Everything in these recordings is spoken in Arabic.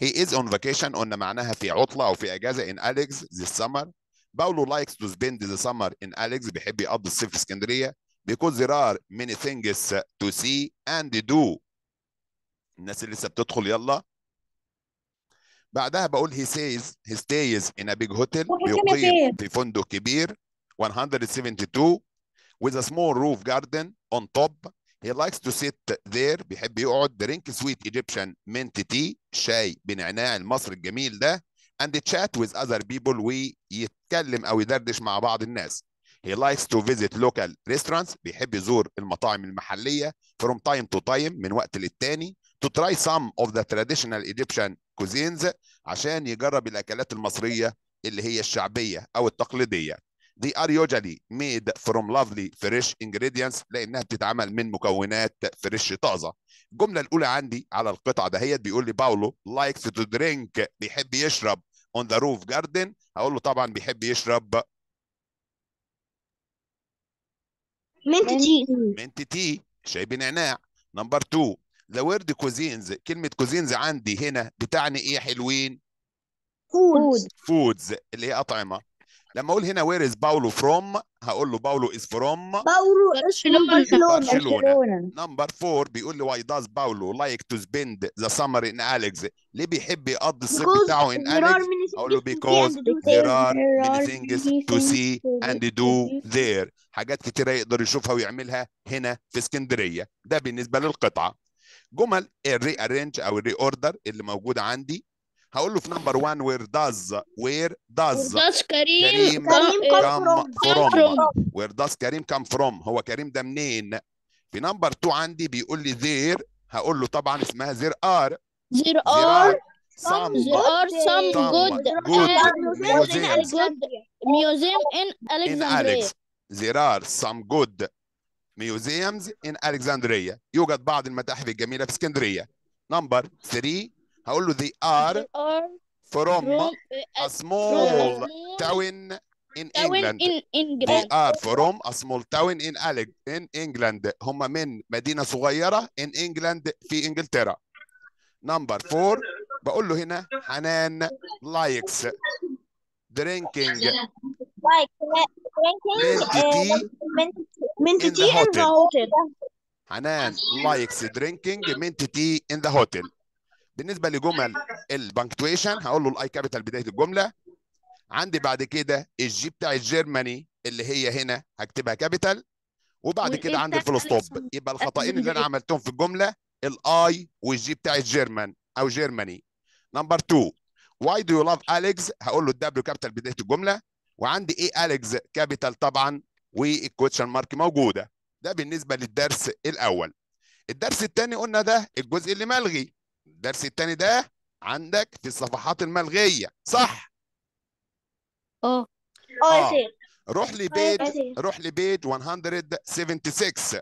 He is on vacation قلنا معناها في عطلة أو في أجازة in Alex this summer. Paulo likes to spend the summer in Alex بيحب يقضي الصيف في اسكندرية because there are many things to see and do. الناس اللي لسه بتدخل يلا بعدها بقول he says he stays in a big hotel بيقيم في فندق كبير 172 with a small roof garden on top He likes to sit there بيحب يقعد drink sweet Egyptian mint tea شاي بنعناع المصري الجميل ده and chat with other people ويتكلم أو يدردش مع بعض الناس. He likes to visit local restaurants بيحب يزور المطاعم المحلية from time to time من وقت للتاني to try some of the traditional Egyptian cuisines عشان يجرب الأكلات المصرية اللي هي الشعبية أو التقليدية. دي ار يوجالي ميد فروم لافلي فريش انجريدينتس لانها بتتعمل من مكونات فريش طازه الجمله الاولى عندي على القطعه دهيت بيقول لي باولو لايكس تو درينك بيحب يشرب اون ذا روف جاردن هقول له طبعا بيحب يشرب منت تي منت تي شاي بنعناع نمبر 2 ذا وورد كوزينز كلمه كوزينز عندي هنا بتعني ايه حلوين فودز فودز اللي هي اطعمه لما اقول هنا وير از باولو فروم هقول له باولو از فروم باولو برشلونه نمبر 4 بيقول لي واي داز باولو لايك تو سبيند ذا سمر ان اليكس ليه بيحب يقضي الصيف بتاعه ان اليكس اقول له بيكوز ذير ار many things to see and do حاجات كتيره يقدر يشوفها ويعملها هنا في اسكندريه ده بالنسبه للقطعه جمل الري ارينج او الري اوردر اللي موجوده عندي هقول له في نمبر 1 وير داز وير داز كريم كام فروم وير داز كريم كام فروم هو كريم ده منين في نمبر 2 عندي بيقول لي ذير هقول له طبعا اسمها زير ار زير ار some there are some good, good museums, museum in Alexandria. There are some good museums in Alexandria. يوجد بعض المتاحف الجميلة في اسكندرية. Number 3 هقول له they are, they are from, from a small town in England. in England. They are from a small town in in England. هم من مدينة صغيرة in England في إنجلترا. Number four بقول له هنا حنان likes drinking like drinking mint tea in the hotel. حنان likes drinking mint tea in the hotel. بالنسبه لجمل البنكتويشن هقول له الاي كابيتال بدايه الجمله عندي بعد كده الجي بتاع الجيرماني اللي هي هنا هكتبها كابيتال وبعد كده عندي الفول ستوب يبقى الخطأين اللي انا عملتهم في الجمله الاي والجي بتاع الجيرمان او جيرماني نمبر 2 واي دو يو لاف اليكس هقول له الدبليو كابيتال بدايه الجمله وعندي ايه اليكس كابيتال طبعا والكوتشن مارك موجوده ده بالنسبه للدرس الاول الدرس الثاني قلنا ده الجزء اللي ملغي الدرس الثاني ده عندك في الصفحات الملغيه صح اه اه, آه. روح لبيج اه روح لبيج 176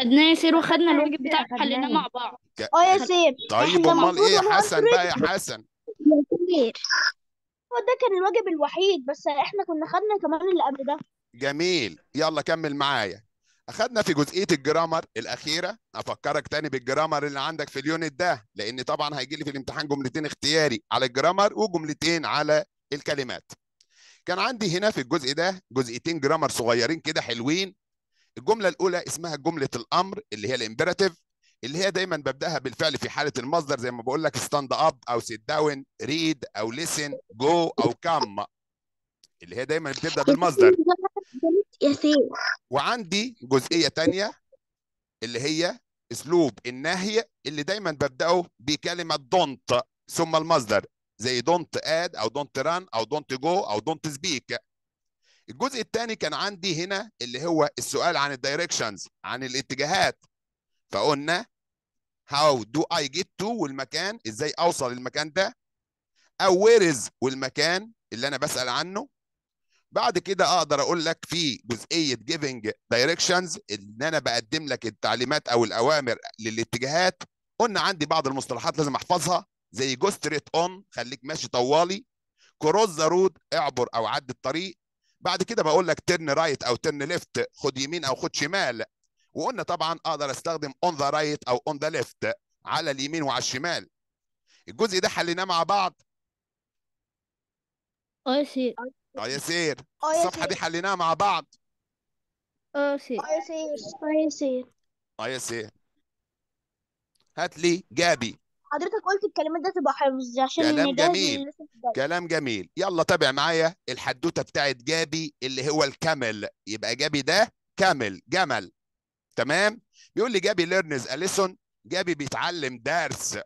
خدنا يا سير وخدنا الواجب بتاعك حليناه مع بعض اه يا سير طيب امال ايه يا حسن بقى يا حسن هو ده كان الواجب الوحيد بس احنا كنا خدنا كمان اللي قبل ده جميل يلا كمل معايا اخذنا في جزئيه الجرامر الاخيره افكرك تاني بالجرامر اللي عندك في اليونت ده لان طبعا هيجي لي في الامتحان جملتين اختياري على الجرامر وجملتين على الكلمات كان عندي هنا في الجزء ده جزئيتين جرامر صغيرين كده حلوين الجمله الاولى اسمها جمله الامر اللي هي الامبراتيف اللي هي دايما ببداها بالفعل في حاله المصدر زي ما بقول لك ستاند اب او سيت داون ريد او ليسن جو او كام اللي هي دايما بتبدا بالمصدر وعندي جزئيه تانية اللي هي اسلوب النهي اللي دايما ببداه بكلمه دونت ثم المصدر زي دونت اد او دونت ران او دونت جو او دونت سبيك الجزء الثاني كان عندي هنا اللي هو السؤال عن الدايركشنز عن الاتجاهات فقلنا هاو دو اي جيت تو والمكان ازاي اوصل للمكان ده او وير از والمكان اللي انا بسال عنه بعد كده اقدر اقول لك في جزئيه جيفنج دايركشنز ان انا بقدم لك التعليمات او الاوامر للاتجاهات قلنا عندي بعض المصطلحات لازم احفظها زي جو ستريت اون خليك ماشي طوالي كروز ذا رود اعبر او عدي الطريق بعد كده بقول لك ترن رايت او ترن ليفت خد يمين او خد شمال وقلنا طبعا اقدر استخدم اون ذا رايت او اون ذا ليفت على اليمين وعلى الشمال الجزء ده حليناه مع بعض اي سي اه يا سير اه الصفحه دي حليناها مع بعض اه اه يا سير اه يا سير اه يا سير هات لي جابي حضرتك قلت الكلمات ده تبقى حفظ عشان كلام جميل كلام جميل يلا تابع معايا الحدوته بتاعت جابي اللي هو الكامل يبقى جابي ده كامل جمل تمام بيقول لي جابي ليرنز اليسون جابي بيتعلم درس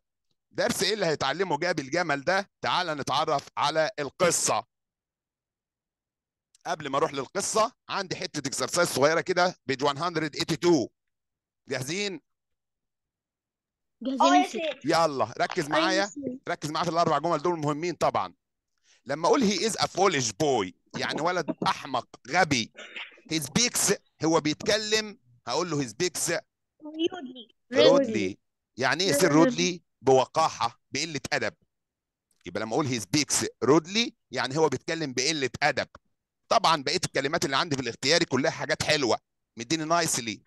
درس ايه اللي هيتعلمه جابي الجمل ده تعال نتعرف على القصه قبل ما اروح للقصه عندي حته اكسرسايز صغيره كده بيج 182 جاهزين؟ جاهزين آه، يلا ركز آه، معايا ركز معايا في الاربع جمل دول مهمين طبعا لما اقول هي از ا فولش بوي يعني ولد احمق غبي هي سبيكس هو بيتكلم هقول له هي سبيكس رودلي يعني ايه سير رودلي بوقاحه بقله ادب يبقى لما اقول هي سبيكس رودلي يعني هو بيتكلم بقله ادب طبعا بقيه الكلمات اللي عندي في الاختياري كلها حاجات حلوه مديني نايسلي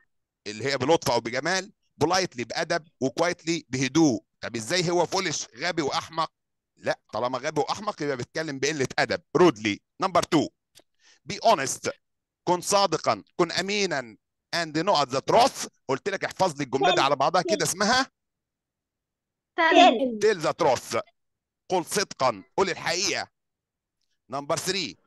اللي هي بلطف او بجمال بولايتلي بادب وكوايتلي بهدوء طب ازاي هو فولش غبي واحمق لا طالما غبي واحمق يبقى بيتكلم بقله ادب رودلي نمبر 2 بي اونست كن صادقا كن امينا اند ات ذا تروث قلت لك احفظ لي الجمله دي على بعضها كده اسمها تيل ذا تروث قل صدقا قل الحقيقه نمبر 3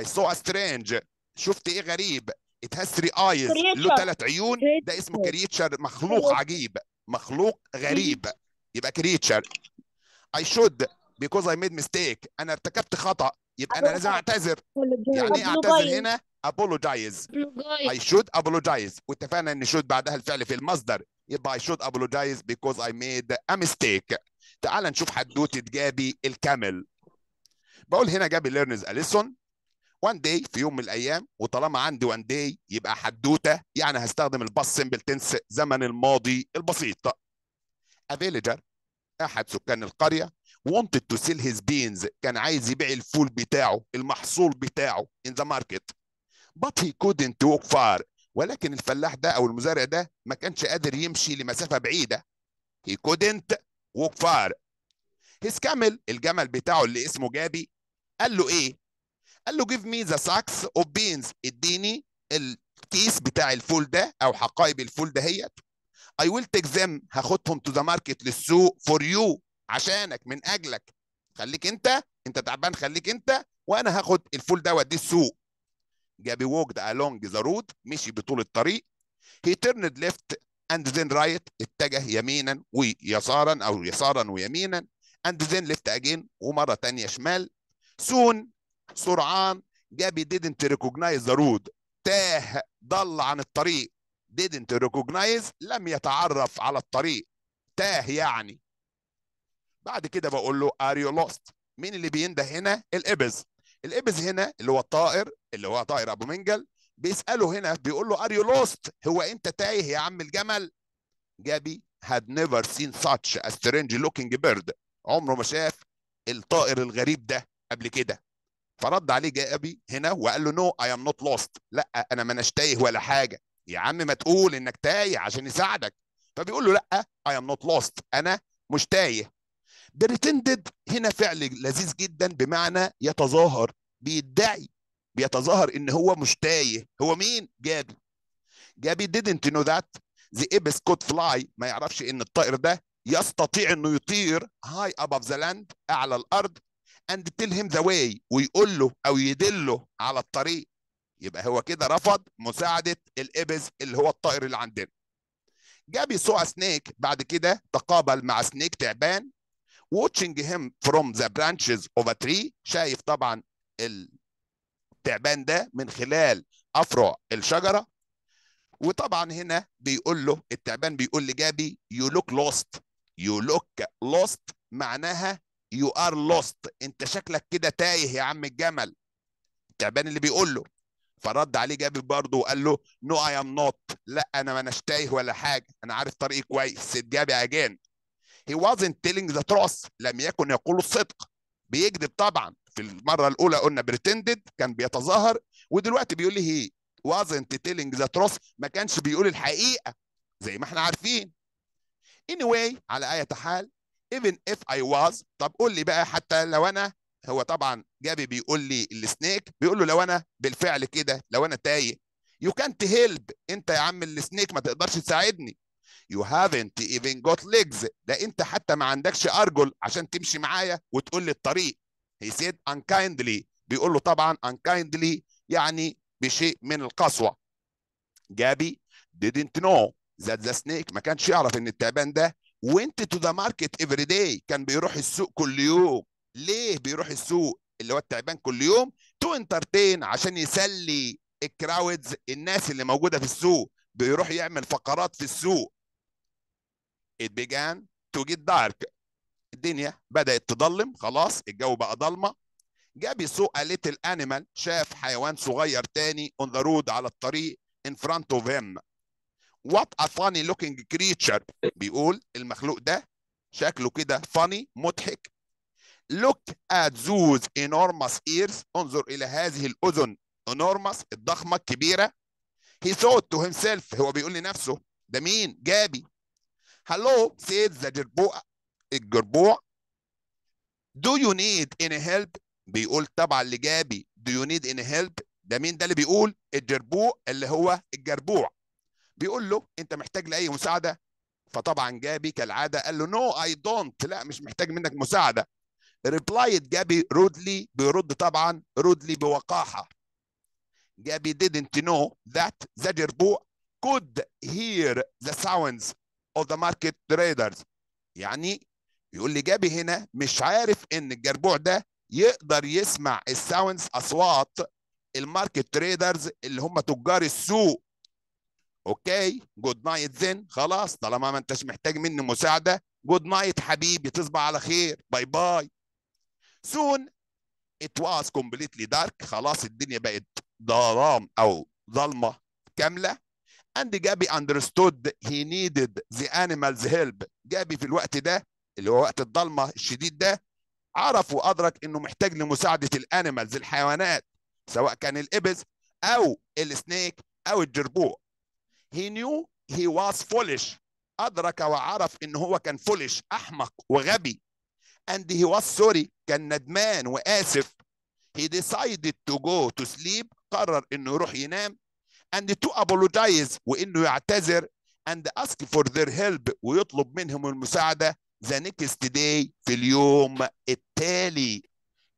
I saw a strange شفت ايه غريب it has three eyes له ثلاث عيون ده اسمه كريتشر مخلوق عجيب مخلوق غريب يبقى كريتشر I should because I made mistake انا ارتكبت خطأ يبقى انا لازم اعتذر يعني ايه اعتذر هنا apologize I should apologize واتفقنا ان should بعدها الفعل في المصدر يبقى I should apologize because I made a mistake تعال نشوف حدوتة جابي الكامل بقول هنا جابي learns a lesson وان داي في يوم من الايام وطالما عندي وان داي يبقى حدوته يعني هستخدم الباس سمبل تنس زمن الماضي البسيط افيلجر احد سكان القريه wanted to sell his beans كان عايز يبيع الفول بتاعه المحصول بتاعه in the market but he couldn't walk far ولكن الفلاح ده او المزارع ده ما كانش قادر يمشي لمسافه بعيده he couldn't walk far his camel الجمل بتاعه اللي اسمه جابي قال له ايه قال له give me the sacks of beans اديني الكيس بتاع الفول ده او حقائب الفول ده هي I will take them هاخدهم to the market للسوق for you عشانك من اجلك خليك انت انت تعبان خليك انت وانا هاخد الفول ده واديه السوق جابي walked along the road مشي بطول الطريق he turned left and then right اتجه يمينا ويسارا او يسارا ويمينا and then left again ومره ثانيه شمال soon سرعان جابي didn't recognize the road تاه ضل عن الطريق didn't recognize لم يتعرف على الطريق تاه يعني بعد كده بقول له are you lost مين اللي بينده هنا الابز الابز هنا اللي هو الطائر اللي هو طائر ابو منجل بيساله هنا بيقول له ار يو لوست هو انت تايه يا عم الجمل جابي had never seen such a strange looking bird عمره ما شاف الطائر الغريب ده قبل كده فرد عليه جابي هنا وقال له نو اي ام نوت لوست لا انا ما تايه ولا حاجه يا عم ما تقول انك تايه عشان يساعدك فبيقول له لا اي ام نوت لوست انا مش تايه بريتندد هنا فعل لذيذ جدا بمعنى يتظاهر بيدعي بيتظاهر ان هو مش تايه هو مين جابي جابي didn't know that the abyss could fly ما يعرفش ان الطائر ده يستطيع انه يطير هاي above the land اعلى الارض اند تيل هيم ذا واي ويقول له او يدله على الطريق يبقى هو كده رفض مساعده الابز اللي هو الطائر اللي عندنا جابي سوى سنيك بعد كده تقابل مع سنيك تعبان واتشنج هيم فروم ذا برانشز اوف ا تري شايف طبعا التعبان ده من خلال افرع الشجره وطبعا هنا بيقول له التعبان بيقول لجابي يو لوك لوست يو لوك لوست معناها يو ار لوست انت شكلك كده تايه يا عم الجمل تعبان اللي بيقول له فرد عليه جابر برضه وقال له نو اي ام نوت لا انا ما اناش تايه ولا حاجه انا عارف طريقي كويس جابي اجان هي wasn't telling ذا truth لم يكن يقول الصدق بيكذب طبعا في المره الاولى قلنا بريتندد كان بيتظاهر ودلوقتي بيقول لي هي wasn't telling ذا truth ما كانش بيقول الحقيقه زي ما احنا عارفين anyway على اية حال even if I was طب قول لي بقى حتى لو انا هو طبعا جابي بيقول لي السنيك بيقول له لو انا بالفعل كده لو انا تايه you can't help انت يا عم السنيك ما تقدرش تساعدني you haven't even got legs ده انت حتى ما عندكش ارجل عشان تمشي معايا وتقول لي الطريق he said unkindly بيقول له طبعا unkindly يعني بشيء من القسوه جابي didn't know that the snake ما كانش يعرف ان التعبان ده went to the market every day كان بيروح السوق كل يوم ليه بيروح السوق اللي هو التعبان كل يوم تو انترتين عشان يسلي الكراودز الناس اللي موجوده في السوق بيروح يعمل فقرات في السوق it began to get dark الدنيا بدات تضلم خلاص الجو بقى ضلمه جاب يسوق ليتل انيمال شاف حيوان صغير تاني اون ذا رود على الطريق in front of him وات ا فاني لوكينج كريتشر بيقول المخلوق ده شكله كده فاني مضحك Look at those enormous ears. انظر الى هذه الاذن enormous الضخمه الكبيره He thought to himself هو بيقول لنفسه ده مين جابي Hello سيد the جربوع الجربوع Do you need any help? بيقول طبعا لجابي Do you need any help? ده مين ده اللي بيقول الجربوع اللي هو الجربوع بيقول له انت محتاج لاي مساعده فطبعا جابي كالعاده قال له نو اي دونت لا مش محتاج منك مساعده ريبلايد جابي رودلي بيرد طبعا رودلي بوقاحه جابي didn't know that the جربوع could hear the sounds of the market traders يعني يقول لي جابي هنا مش عارف ان الجربوع ده يقدر يسمع الساوندز اصوات الماركت تريدرز اللي هم تجار السوق اوكي جود نايت زين خلاص طالما ما انتش محتاج مني مساعده جود نايت حبيبي تصبح على خير باي باي سون ات واز كومبليتلي دارك خلاص الدنيا بقت ظلام او ظلمه كامله اند جابي اندرستود هي نيدد ذا انيمالز هيلب جابي في الوقت ده اللي هو وقت الضلمه الشديد ده عرف وادرك انه محتاج لمساعده الانيمالز الحيوانات سواء كان الابز او السنيك او الجربوع he knew he was foolish أدرك وعرف إن هو كان foolish أحمق وغبي and he was sorry كان ندمان وآسف he decided to go to sleep قرر إنه يروح ينام and to apologize وإنه يعتذر and ask for their help ويطلب منهم المساعدة the next day في اليوم التالي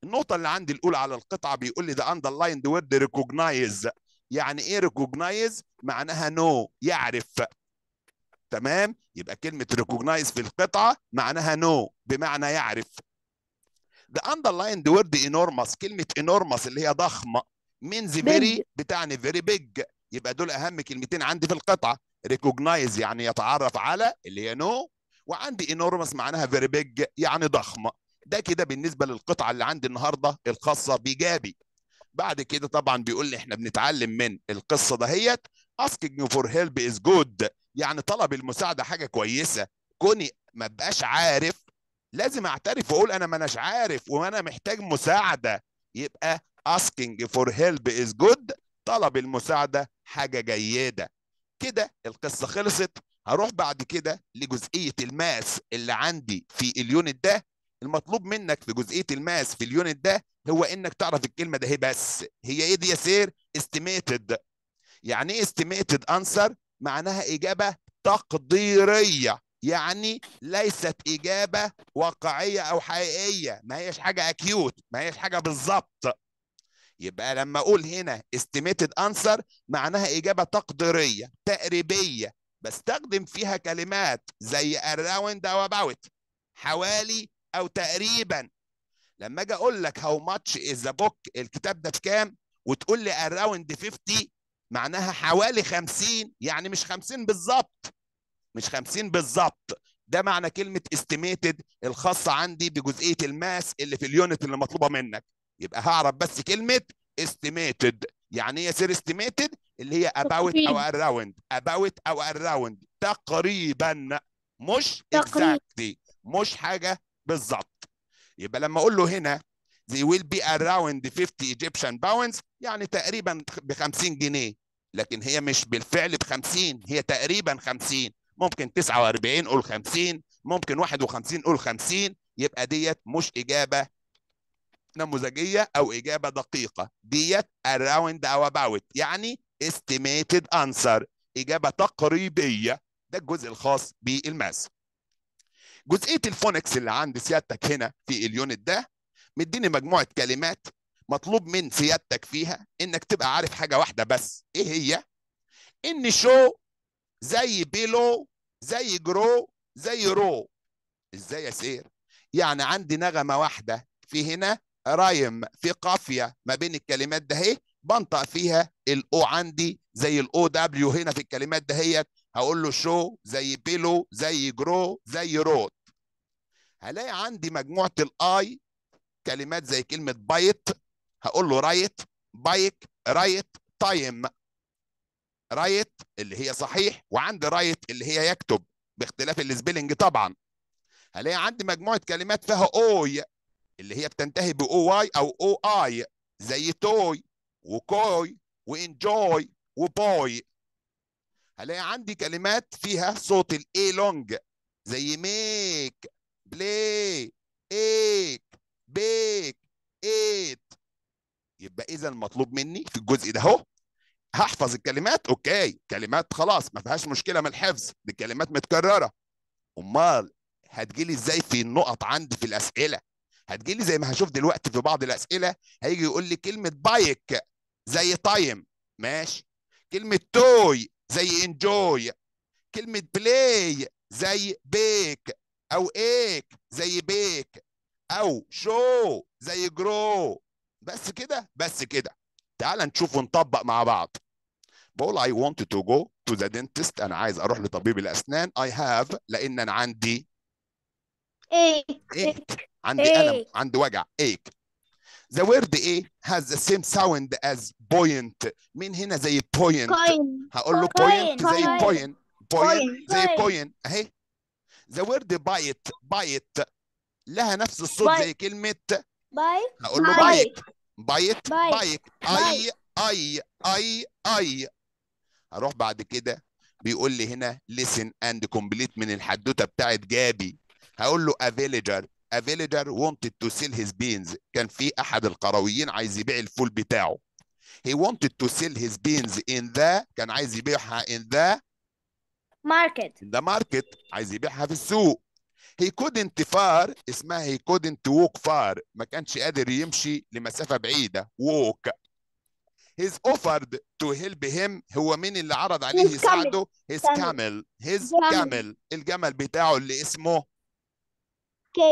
النقطة اللي عندي الأولى على القطعة بيقول لي the underlined word recognize يعني ايه ريكوجنايز معناها نو يعرف تمام يبقى كلمه ريكوجنايز في القطعه معناها نو بمعنى يعرف The underlined word enormous كلمة enormous اللي هي ضخمة means very بتعني very big يبقى دول أهم كلمتين عندي في القطعة ريكوجنايز يعني يتعرف على اللي هي نو وعندي enormous معناها very big يعني ضخمة ده كده بالنسبة للقطعة اللي عندي النهاردة الخاصة بجابي بعد كده طبعا بيقول لي احنا بنتعلم من القصه دهيت asking for help is good يعني طلب المساعده حاجه كويسه كوني ما بقاش عارف لازم اعترف واقول انا ما اناش عارف وانا محتاج مساعده يبقى asking for help is good طلب المساعده حاجه جيده كده القصه خلصت هروح بعد كده لجزئيه الماس اللي عندي في اليونت ده المطلوب منك في جزئيه الماس في اليونت ده هو انك تعرف الكلمه ده هي بس هي ايه دي يا سير استيميتد يعني ايه استيميتد انسر معناها اجابه تقديريه يعني ليست اجابه واقعيه او حقيقيه ما هيش حاجه اكيوت ما هيش حاجه بالظبط يبقى لما اقول هنا استيميتد انسر معناها اجابه تقديريه تقريبيه بستخدم فيها كلمات زي around او about حوالي او تقريبا لما اجي اقول لك هاو ماتش از ذا بوك الكتاب ده بكام وتقول لي اراوند 50 معناها حوالي 50 يعني مش 50 بالظبط مش 50 بالظبط ده معنى كلمه استيميتد الخاصه عندي بجزئيه الماس اللي في اليونت اللي مطلوبه منك يبقى هعرف بس كلمه استيميتد يعني ايه سير استيميتد اللي هي اباوت او اراوند اباوت او اراوند تقريبا مش اكزاكتلي مش حاجه بالظبط يبقى لما اقول له هنا they will be around 50 Egyptian pounds يعني تقريبا ب 50 جنيه لكن هي مش بالفعل ب 50 هي تقريبا 50 ممكن 49 قول 50 ممكن 51 قول 50 يبقى ديت مش اجابه نموذجيه او اجابه دقيقه ديت around او about يعني estimated answer اجابه تقريبيه ده الجزء الخاص بالماس جزئيه الفونكس اللي عند سيادتك هنا في اليونت ده مديني مجموعه كلمات مطلوب من سيادتك فيها انك تبقى عارف حاجه واحده بس ايه هي ان شو زي بيلو زي جرو زي رو ازاي يا سير يعني عندي نغمه واحده في هنا رايم في قافيه ما بين الكلمات ده اهي بنطق فيها الاو عندي زي الاو دبليو هنا في الكلمات دهيت هقول له شو زي بيلو زي جرو زي رو هلاقي عندي مجموعه الاي كلمات زي كلمه بايت هقول له رايت بايك رايت تايم رايت اللي هي صحيح وعندي رايت اللي هي يكتب باختلاف السبيلنج طبعا هلاقي عندي مجموعه كلمات فيها اوي اللي هي بتنتهي باو واي او او اي زي توي وكوي وانجوي وبوي هلاقي عندي كلمات فيها صوت الاي لونج زي ميك بلاي ايت بيك ايت يبقى اذا المطلوب مني في الجزء ده اهو هحفظ الكلمات اوكي كلمات خلاص ما فيهاش مشكله من الحفظ دي كلمات متكرره امال هتجيلي ازاي في النقط عندي في الاسئله هتجيلي زي ما هشوف دلوقتي في بعض الاسئله هيجي يقول لي كلمه بايك زي تايم ماشي كلمه توي زي انجوي كلمه بلاي زي بيك او ايك زي بيك او شو زي جرو بس كده بس كده تعال نشوف ونطبق مع بعض بقول I want to go to the dentist أنا عايز أروح لطبيب الأسنان I have لأن أنا عندي إيك عندي ألم عندي وجع إيك The word A has the same sound as point من هنا زي point هقول له point زي point point زي point أهي ذا ورد بايت بايت لها نفس الصوت زي كلمه بايت هقول له بايت بايت بايت اي اي اي اي هروح بعد كده بيقول لي هنا listen and complete من الحدوته بتاعت جابي هقول له a villager a villager wanted to sell his beans كان في احد القرويين عايز يبيع الفول بتاعه he wanted to sell his beans in the كان عايز يبيعها in the ماركت ده ماركت عايز يبيعها في السوق هي كودنت فار اسمها هي كودنت ووك فار ما كانش قادر يمشي لمسافه بعيده ووك هيز اوفرد تو هيلب هيم هو مين اللي عرض عليه يساعده هيز كامل هيز كامل الجمل بتاعه اللي اسمه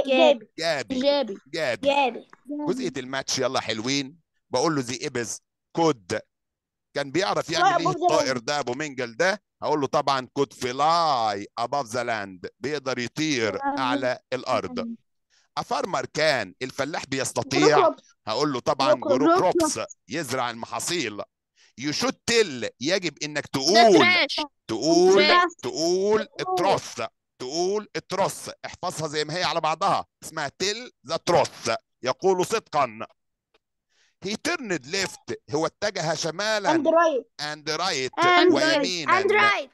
جابي جابي جابي جابي جزئيه الماتش يلا حلوين بقول له زي ابز كود كان بيعرف يعني ايه الطائر ده ابو منجل ده هقول له طبعا كود فلاي اباف ذا لاند بيقدر يطير على الارض افارمر كان الفلاح بيستطيع هقول له طبعا جرو كروبس يزرع المحاصيل يو شود تل يجب انك تقول تقول تقول تروث تقول تروث احفظها زي ما هي على بعضها اسمها تل ذا تروث يقول صدقا he turned left هو اتجه شمالا and right and right and ويمينا and right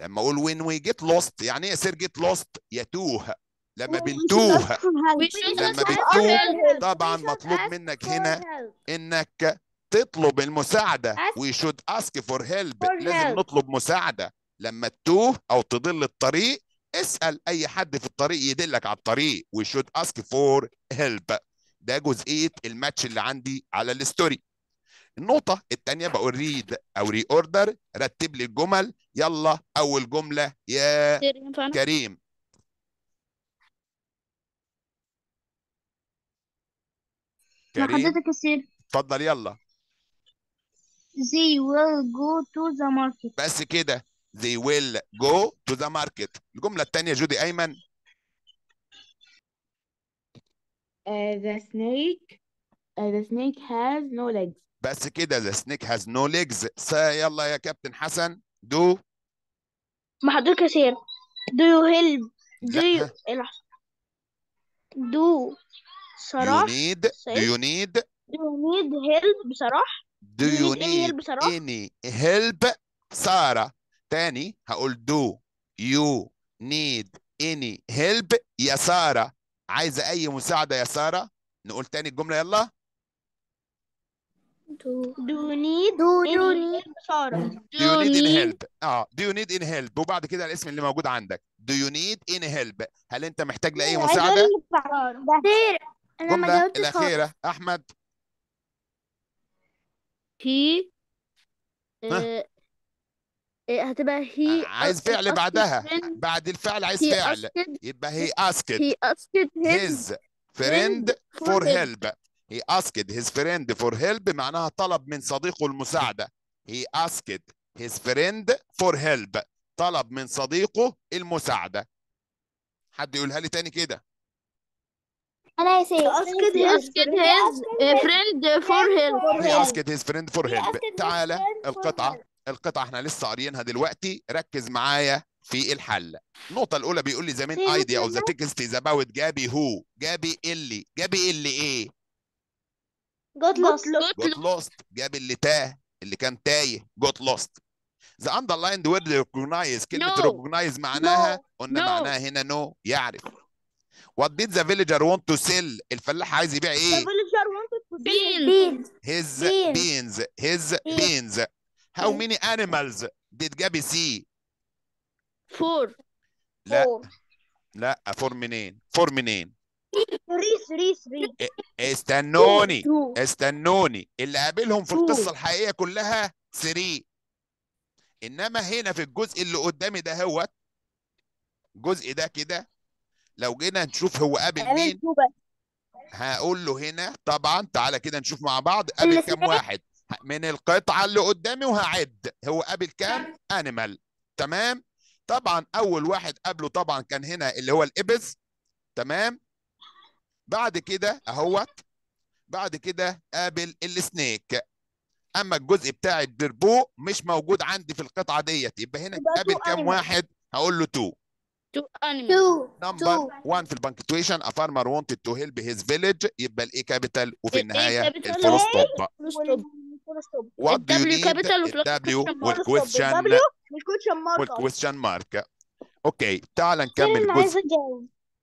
لما اقول when we get lost يعني ايه سير get lost يتوه لما oh, بنتوه لما بنتوه طبعا مطلوب منك هنا انك تطلب المساعده we should ask for help لازم نطلب مساعده لما تتوه او تضل الطريق اسال اي حد في الطريق يدلك على الطريق we should ask for help ده جزئيه الماتش اللي عندي على الستوري النقطة الثانية بقول ريد أو ري أوردر رتب لي الجمل يلا أول جملة يا كريم كريم حضرتك اتفضل يلا they will go to the market بس كده they will go to the market الجملة الثانية جودي أيمن Uh, the snake uh, the snake has no legs بس كده the snake has no legs سا يلا يا كابتن حسن do محضور كثير do you help do you do صراحة you need do you need do you need help بصراحة do you need any help سارة تاني هقول do you need any help يا سارة عايزه اي مساعده يا ساره نقول تاني الجمله يلا Do you ساره any help? نيد ان هيلب اه do you need any help؟ وبعد كده الاسم اللي موجود عندك do you need any help؟ هل انت محتاج لاي مساعده الجمله الاخيره احمد he إيه، هتبقى هي آه، عايز فعل بعدها بعد الفعل عايز فعل يبقى هي اسكت هي اسكت هيز فريند فور هيلب هي اسكت هيز فريند فور هيلب معناها طلب من صديقه المساعده هي اسكت هيز فريند فور هيلب طلب من صديقه المساعده حد يقولها لي تاني كده انا يا سيدي اسكت هيز فريند فور هيلب اسكت هيز فريند فور هيلب تعالى القطعه القطعه احنا لسه قاريينها دلوقتي ركز معايا في الحل النقطة الأولى بيقول لي ذا مين أيديا أو ذا تكست إز أباوت جابي هو جابي اللي جابي اللي إيه؟ جوت لوست جوت لوست جابي اللي تاه اللي كان تايه جوت لوست ذا أندرلايند وورد ريكوجنايز كلمة no. معناها قلنا no. معناها هنا نو no. يعرف وات ديد ذا فيليجر want تو سيل الفلاح عايز يبيع إيه؟ ذا فيليجر wanted تو سيل بينز his بينز How many animals did Gabby see? Four. لا لا فور منين؟ فور منين؟ ريس ريس ريس استنوني استنوني اللي قابلهم في القصه الحقيقيه كلها 3 انما هنا في الجزء اللي قدامي ده هوت الجزء ده كده لو جينا نشوف هو قابل مين هقول له هنا طبعا تعالى كده نشوف مع بعض قابل كام واحد من القطعه اللي قدامي وهعد هو قابل كام انيمال تمام طبعا اول واحد قابله طبعا كان هنا اللي هو الابز تمام بعد كده اهوت بعد كده قابل السنيك اما الجزء بتاع الدربو مش موجود عندي في القطعه ديت يبقى هنا قابل كام واحد هقول له تو أنيمال نمبر 1 في البنكتويشن a farmer wanted تو هيلب هيز village يبقى الايه كابيتال وفي النهايه الفول ستوب What do you need? W والquestion والquestion mark اوكي تعال نكمل الجزء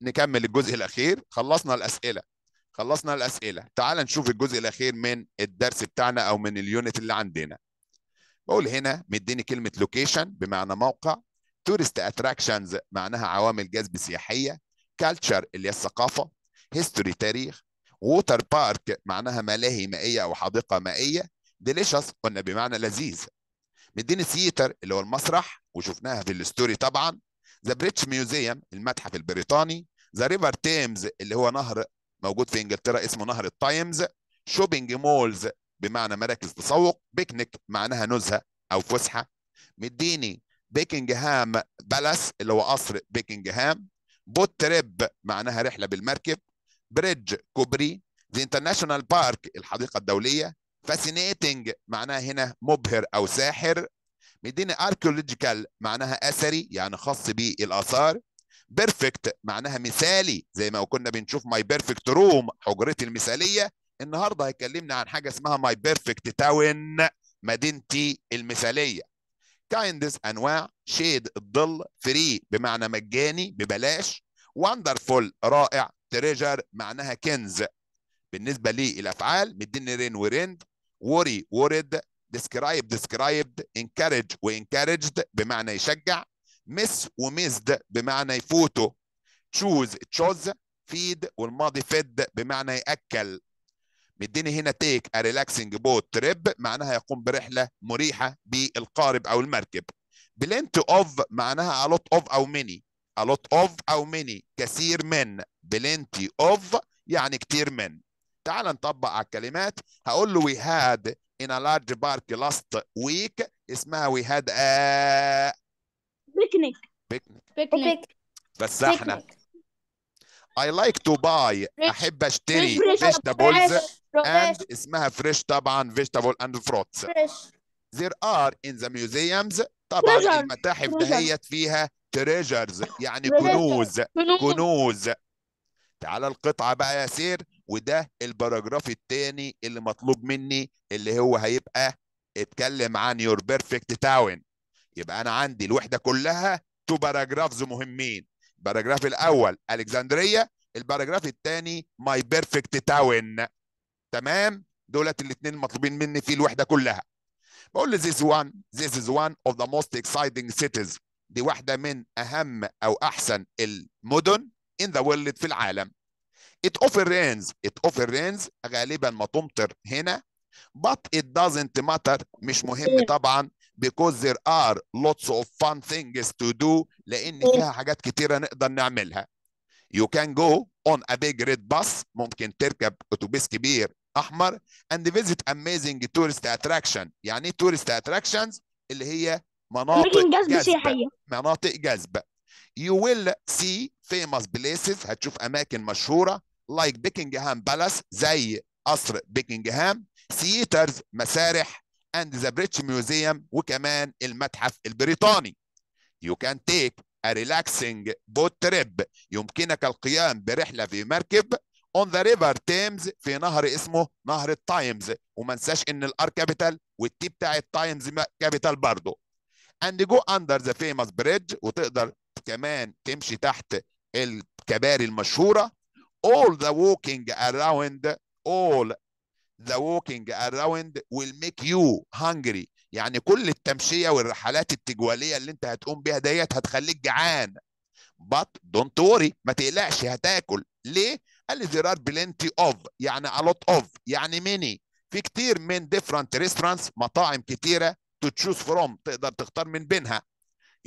نكمل الجزء الاخير خلصنا الاسئله خلصنا الاسئله تعال نشوف الجزء الاخير من الدرس بتاعنا او من اليونت اللي عندنا بقول هنا مديني كلمه لوكيشن بمعنى موقع تورست اتراكشنز معناها عوامل جذب سياحيه كالتشر اللي هي الثقافه هيستوري تاريخ ووتر بارك معناها ملاهي مائيه او حديقه مائيه ديليشس قلنا بمعنى لذيذ مديني ثيتر اللي هو المسرح وشفناها في الستوري طبعا ذا بريتش ميوزيوم المتحف البريطاني ذا ريفر تيمز اللي هو نهر موجود في انجلترا اسمه نهر التايمز شوبينج مولز بمعنى مراكز تسوق بيكنيك معناها نزهه او فسحه مديني بيكنجهام بالاس اللي هو قصر بيكنجهام بوت تريب معناها رحله بالمركب بريدج كوبري ذا انترناشونال بارك الحديقه الدوليه فاسينيتنج معناها هنا مبهر او ساحر مدينا اركيولوجيكال معناها اثري يعني خاص بالاثار بيرفكت معناها مثالي زي ما كنا بنشوف ماي بيرفكت روم حجرتي المثاليه النهارده هيكلمنا عن حاجه اسمها ماي بيرفكت تاون مدينتي المثاليه كايندز انواع شيد الظل فري بمعنى مجاني ببلاش وندرفول رائع تريجر معناها كنز بالنسبه للافعال مديني رين ورند worry worried describe described encourage وencouraged بمعنى يشجع miss وmissed بمعنى يفوتوا choose chose feed والماضي fed بمعنى ياكل مديني هنا تيك a relaxing boat trip معناها يقوم برحله مريحه بالقارب او المركب بلنت of معناها a lot of او many a lot of او many كثير من بلنتي of يعني كتير من تعال نطبق على الكلمات هقول له we had in a large park last week اسمها we had a picnic picnic picnic فسحنا I like to buy احب اشتري vegetables and اسمها fresh طبعا vegetable and fruits there are in the museums طبعا treasure. المتاحف دهيت فيها treasures يعني كنوز كنوز تعال القطعه بقى يا سير وده الباراجراف الثاني اللي مطلوب مني اللي هو هيبقى اتكلم عن يور بيرفكت تاون يبقى انا عندي الوحده كلها تو باراجرافز مهمين الباراجراف الاول الكسندريه الباراجراف الثاني ماي بيرفكت تاون تمام دولت الاثنين مطلوبين مني في الوحده كلها بقول له this one this is one of the most exciting cities دي واحده من اهم او احسن المدن in the world في العالم It often rains. It often rains غالبا ما تمطر هنا but it doesn't matter مش مهم طبعا because there are lots of fun things to do لان فيها حاجات كتيره نقدر نعملها you can go on a big red bus ممكن تركب اتوبيس كبير احمر and visit amazing tourist attraction يعني ايه tourist attractions اللي هي مناطق سياحيه مناطق جذب. you will see famous places هتشوف اماكن مشهوره like Buckingham Palace زي قصر بيكنجهام سيترز مسارح and the British Museum وكمان المتحف البريطاني you can take a relaxing boat trip يمكنك القيام برحلة في مركب on the river Thames في نهر اسمه نهر التايمز وما انساش ان الار كابيتال والتي بتاع التايمز كابيتال برضه and go under the famous bridge وتقدر كمان تمشي تحت الكباري المشهورة all the walking around all the walking around will make you hungry يعني كل التمشية والرحلات التجوالية اللي انت هتقوم بيها ديت هتخليك جعان but don't worry ما تقلقش هتاكل ليه؟ قال لي there are plenty of يعني a lot of يعني many في كتير من different restaurants مطاعم كتيرة to choose from تقدر تختار من بينها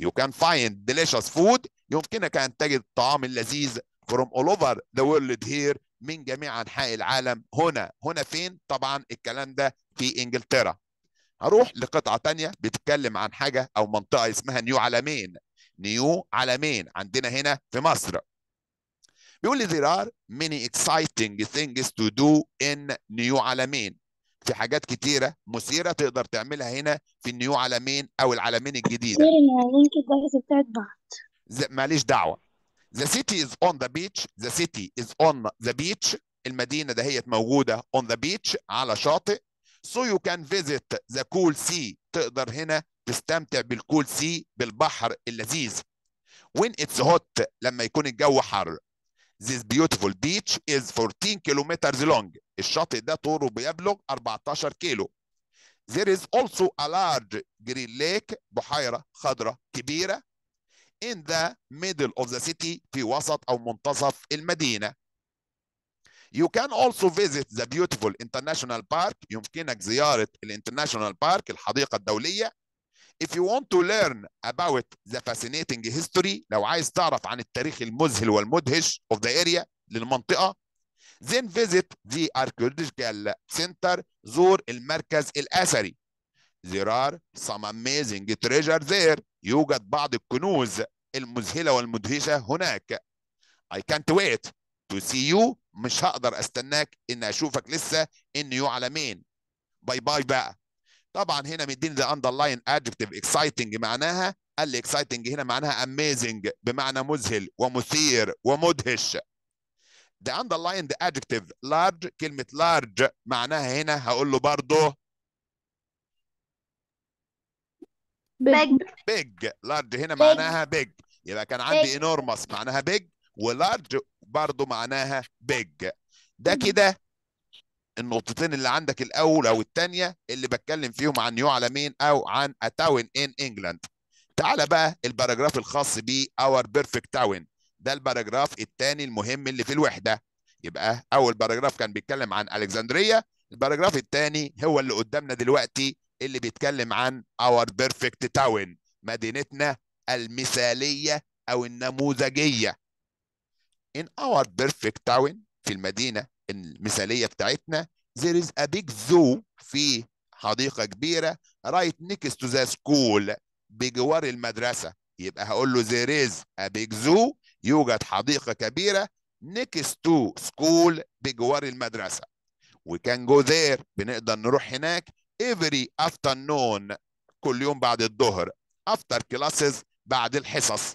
you can find delicious food يمكنك أن تجد الطعام اللذيذ from all over the world here من جميع انحاء العالم هنا هنا فين طبعا الكلام ده في انجلترا هروح لقطعه تانية بتتكلم عن حاجه او منطقه اسمها نيو عالمين نيو عالمين عندنا هنا في مصر بيقول لي there are many exciting things to do in نيو عالمين في حاجات كتيرة مثيرة تقدر تعملها هنا في النيو عالمين أو العالمين الجديدة. كتير يعني كده بتاعت بعض. ماليش دعوة، The city is on the beach. The city is on the beach. المدينة دهيت موجودة on the beach على شاطئ. So you can visit the cool sea. تقدر هنا تستمتع بالكول سي بالبحر اللذيذ. When it's hot لما يكون الجو حر. This beautiful beach is 14 kilometers long. الشاطئ ده طوله بيبلغ 14 كيلو. There is also a large green lake بحيرة خضراء كبيرة in the middle of the city في وسط أو منتصف المدينة You can also visit the beautiful international park يمكنك زيارة الانترناشونال بارك الحديقة الدولية If you want to learn about the fascinating history لو عايز تعرف عن التاريخ المذهل والمدهش of the area للمنطقة then visit the archaeological center زور المركز الأثري There are some amazing treasure there. يوجد بعض الكنوز المذهلة والمدهشة هناك. I can't wait to see you. مش هقدر استناك ان اشوفك لسه ان يو على مين. باي باي بقى. طبعا هنا مديني ذا underline adjective exciting معناها قال لي exciting هنا معناها amazing بمعنى مذهل ومثير ومدهش. The underlined adjective large كلمة large معناها هنا هقول له برضه بيج بيج لارج هنا big. معناها بيج يبقى كان عندي انورمس معناها بيج ولارج برضه معناها بيج ده كده النقطتين اللي عندك الاول او الثانيه اللي بتكلم فيهم عن يو على مين او عن اتاون ان انجلاند تعال بقى الباراجراف الخاص ب اور بيرفكت تاون ده الباراجراف الثاني المهم اللي في الوحده يبقى اول باراجراف كان بيتكلم عن الكسندريه الباراجراف الثاني هو اللي قدامنا دلوقتي اللي بيتكلم عن اور بيرفكت تاون مدينتنا المثاليه او النموذجيه in our perfect town في المدينه المثاليه بتاعتنا there is a big zoo في حديقه كبيره right next to the school بجوار المدرسه يبقى هقول له there is a big zoo يوجد حديقه كبيره next to school بجوار المدرسه we can go there بنقدر نروح هناك every afternoon كل يوم بعد الظهر after classes بعد الحصص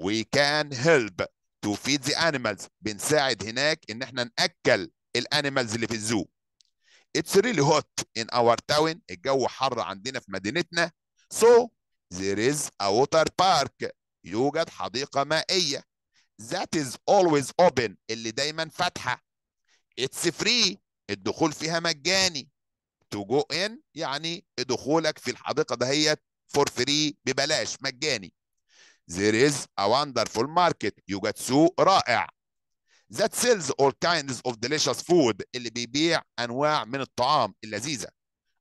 we can help to feed the animals بنساعد هناك ان احنا ناكل الانيمالز اللي في الزو it's really hot in our town الجو حر عندنا في مدينتنا so there is a water park يوجد حديقة مائية that is always open اللي دايما فاتحة it's free الدخول فيها مجاني تو جو ان يعني دخولك في الحديقه دهيت فور فري ببلاش مجاني there is a wonderful market يوجد سوق رائع that sells all kinds of delicious food اللي بيبيع انواع من الطعام اللذيذه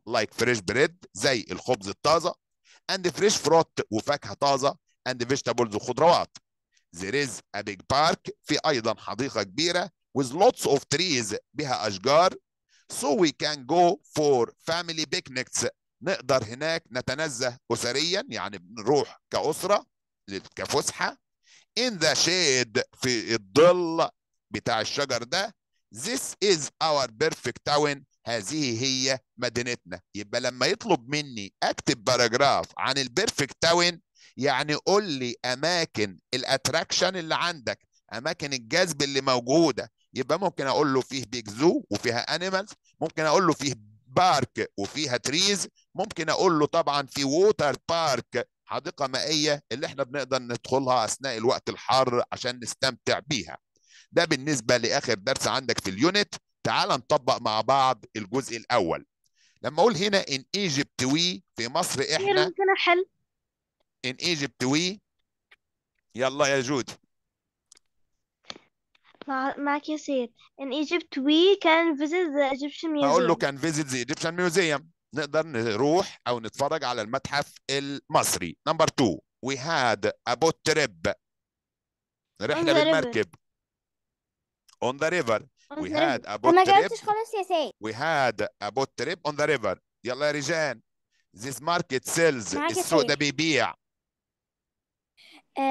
like fresh bread زي الخبز الطازه and fresh fruit وفاكهه طازه and vegetables وخضروات there is a big park في ايضا حديقه كبيره with lots of trees بها اشجار so we can go for family picnics نقدر هناك نتنزه أسريا يعني بنروح كأسرة كفسحة in the shade في الظل بتاع الشجر ده this is our perfect town هذه هي مدينتنا يبقى لما يطلب مني اكتب باراجراف عن البيرفكت تاون يعني قول لي اماكن الاتراكشن اللي عندك اماكن الجذب اللي موجوده يبقى ممكن اقول له فيه بيج زو وفيها انيمالز ممكن اقول له فيه بارك وفيها تريز ممكن اقول له طبعا في ووتر بارك حديقه مائيه اللي احنا بنقدر ندخلها اثناء الوقت الحار عشان نستمتع بيها ده بالنسبه لاخر درس عندك في اليونت تعال نطبق مع بعض الجزء الاول لما اقول هنا ان ايجيبت وي في مصر احنا ممكن احل ان ايجيبت وي يلا يا جودي معك يا سيد in Egypt we can visit the Egyptian museum أقول له can visit the Egyptian museum نقدر نروح أو نتفرج على المتحف المصري number two we had a boat trip رحلة بالمركب on the river we had a boat trip ما جاوبتش خالص يا سيد we had a boat trip on the river يلا يا ريجان this market sells السوق ده بيبيع Uh,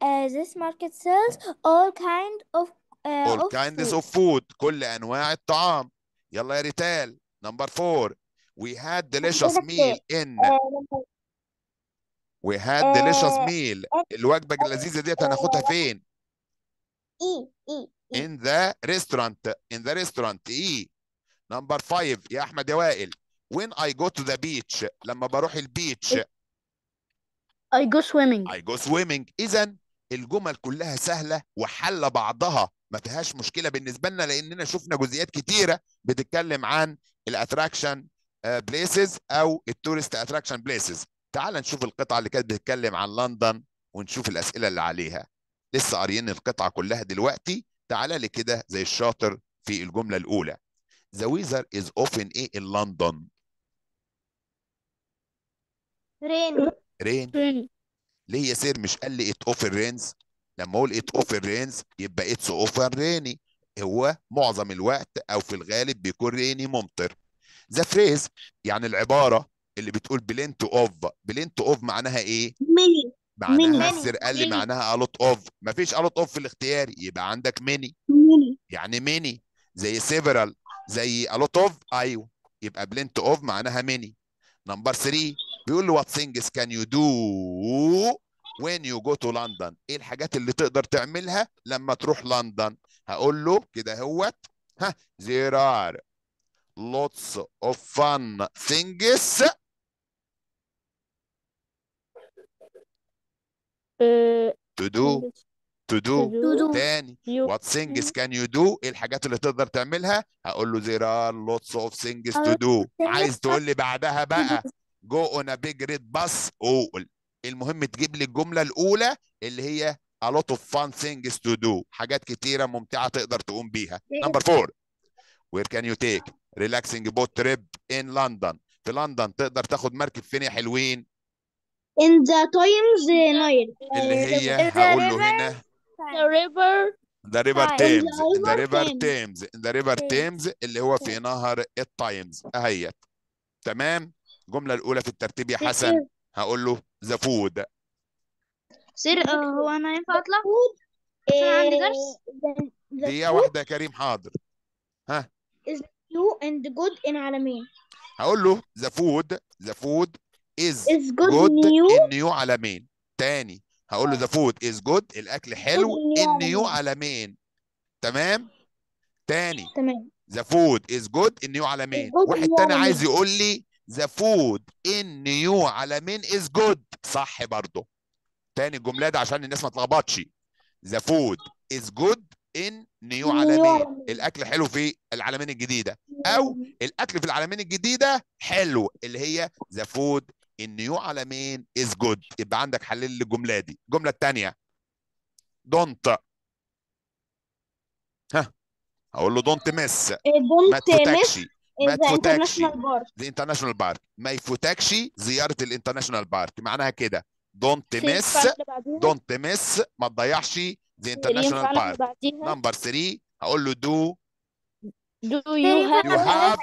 uh, this market sells all kind of all of kinds food. of food كل انواع الطعام يلا يا ريتال نمبر 4 we had delicious meal in we had delicious meal الوجبه اللذيذه ديت هناخدها فين اي اي in the restaurant in the restaurant اي نمبر 5 يا احمد يا وائل when i go to the beach لما بروح البيتش I go swimming I go swimming إذا الجمل كلها سهلة وحل بعضها ما فيهاش مشكله بالنسبه لنا لاننا شفنا جزئيات كتيره بتتكلم عن الاتراكشن آه، بليسز او التورست اتراكشن بليسز تعال نشوف القطعه اللي كانت بتتكلم عن لندن ونشوف الاسئله اللي عليها لسه قاريين القطعه كلها دلوقتي تعال لي كده زي الشاطر في الجمله الاولى The weather is often ايه in London rain rain ليه يا سير مش قال لي it often rains لما اقول ات اوفر رينز يبقى اتس اوفر ريني هو معظم الوقت او في الغالب بيكون ريني ممطر ذا فريز يعني العباره اللي بتقول بلنت اوف بلنت اوف معناها ايه ميني معناها السر قال لي معناها الوت اوف مفيش الوت اوف في الاختياري يبقى عندك ميني ميني يعني ميني زي سيفرال زي الوت اوف ايوه يبقى بلنت اوف معناها ميني نمبر 3 بيقول له وات ثينجز كان يو دو وين يو جو تو لندن ايه الحاجات اللي تقدر تعملها لما تروح لندن هقول له كده اهوت ها زير ار لوتس اوف فان ثينجز تو دو تو دو تاني وات ثينجز كان يو دو ايه الحاجات اللي تقدر تعملها هقول له زير ار لوتس اوف ثينجز تو دو عايز تقول لي بعدها بقى جو اون ا بيج ريد باس قول المهم تجيب لي الجمله الاولى اللي هي a lot of fun things to do حاجات كتيره ممتعه تقدر تقوم بيها نمبر إيه؟ four where can you take relaxing boat trip in London في لندن تقدر تاخد مركب فين يا حلوين in the times Nile اللي هي هقول له هنا the river The River Thames The River Thames The River Thames اللي هو في نهر التايمز اهيت تمام الجمله الاولى في الترتيب يا حسن هقول له ذا فود سير آه، هو انا ينفع اطلع؟ عشان آه، عندي درس دقيقة واحدة يا كريم حاضر ها is new and good in علامين هقول له the food the food is, جود good, good new. in new تاني هقول له the آه. food is good الأكل حلو in new علامين تمام تاني تمام the food is good in new علامين واحد تاني عايز يقول لي The food in New علامين is good صح برضه تاني الجملة دي عشان الناس ما تلخبطش The food is good in new علامين الأكل حلو في العلامين الجديدة أو الأكل في العلامين الجديدة حلو اللي هي The food in new علامين is good يبقى عندك حلل للجملة دي الجملة التانية don't ها هقول له دونت مس إيه، ما تفوتكش ما تفوتكش ذا انترناشونال بارك ما يفوتكش زياره الانترناشونال بارك معناها كده دونت ميس دونت ميس ما تضيعش ذا انترناشونال بارك نمبر 3 هقول له دو دو يو هاف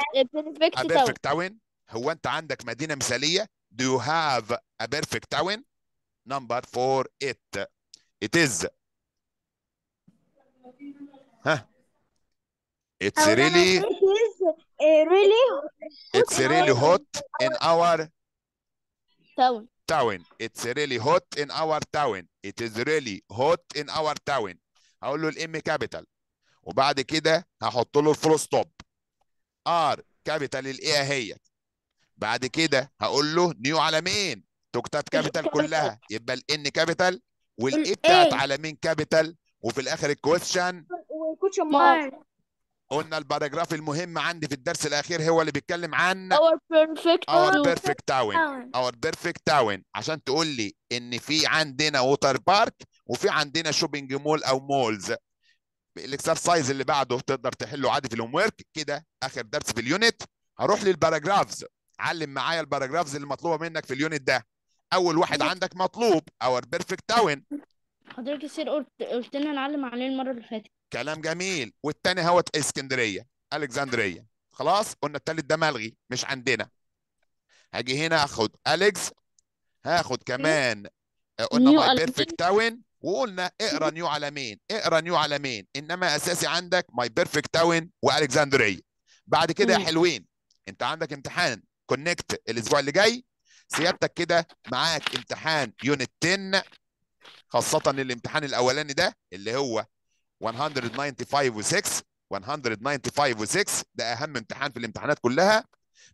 بيرفكت تاون هو انت عندك مدينه مثاليه do you have a perfect town نمبر 4 it it is ها it's oh, really Eh, really It's really hot in our town. town. It's really hot in our town. It is really hot in our town. هقول له الام كابيتال وبعد كده هحط له الفول ستوب ار كابيتال الايه اهي بعد كده هقول له نيو علامين تكتات كابيتال كلها يبقى الان كابيتال والاي بتاعت علامين كابيتال وفي الاخر الكويشن والكوتشن مارك قلنا الباراجراف المهم عندي في الدرس الاخير هو اللي بيتكلم عن our perfect our perfect town our perfect town عشان تقول لي ان في عندنا ووتر بارك وفي عندنا شوبينج مول او مولز الاكسرسايز اللي بعده تقدر تحله عادي في الهوم ورك كده اخر درس في اليونت هروح للباراجرافز علم معايا الباراجرافز اللي مطلوبه منك في اليونت ده اول واحد عندك مطلوب اور بيرفكت تاون حضرتك يا سير قلت قلت لنا نعلم عليه المره اللي فاتت كلام جميل والتاني هوت اسكندريه الكسندريه خلاص قلنا التالت ده ملغي مش عندنا هاجي هنا اخد اليكس هاخد كمان آه، قلنا ماي بيرفكت تاون وقلنا اقرا نيو على مين اقرا نيو على مين انما اساسي عندك ماي بيرفكت تاون والكسندريه بعد كده يا حلوين انت عندك امتحان كونكت الاسبوع اللي جاي سيادتك كده معاك امتحان يونت 10 خاصه الامتحان الاولاني ده اللي هو 195 و6 195 و6 ده اهم امتحان في الامتحانات كلها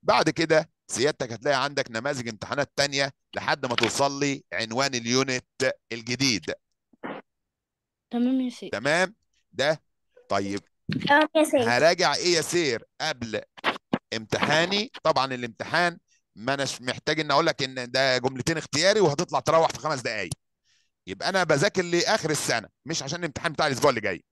بعد كده سيادتك هتلاقي عندك نماذج امتحانات تانية لحد ما توصل لي عنوان اليونت الجديد تمام يا سير تمام ده طيب تمام يا سير هراجع ايه يا سير قبل امتحاني طبعا الامتحان ما انا محتاج ان اقول لك ان ده جملتين اختياري وهتطلع تروح في خمس دقائق يبقى انا بذاكر لاخر السنه مش عشان الامتحان بتاع الاسبوع اللي جاي